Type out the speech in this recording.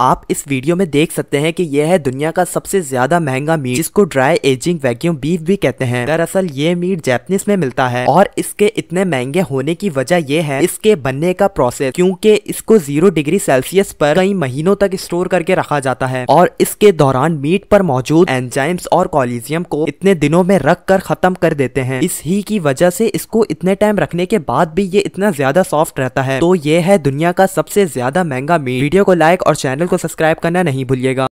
आप इस वीडियो में देख सकते हैं कि यह है दुनिया का सबसे ज्यादा महंगा मीट जिसको ड्राई एजिंग वैक्यूम बीफ भी कहते हैं दरअसल ये मीट जैपनीज में मिलता है और इसके इतने महंगे होने की वजह यह है इसके बनने का प्रोसेस क्योंकि इसको जीरो डिग्री सेल्सियस पर कई महीनों तक स्टोर करके रखा जाता है और इसके दौरान मीट पर मौजूद एंजाइम्स और कॉलिजियम को इतने दिनों में रख कर खत्म कर देते हैं इस ही की वजह से इसको इतने टाइम रखने के बाद भी ये इतना ज्यादा सॉफ्ट रहता है तो ये है दुनिया का सबसे ज्यादा महंगा मीट वीडियो को लाइक और चैनल चैनल को सब्सक्राइब करना नहीं भूलिएगा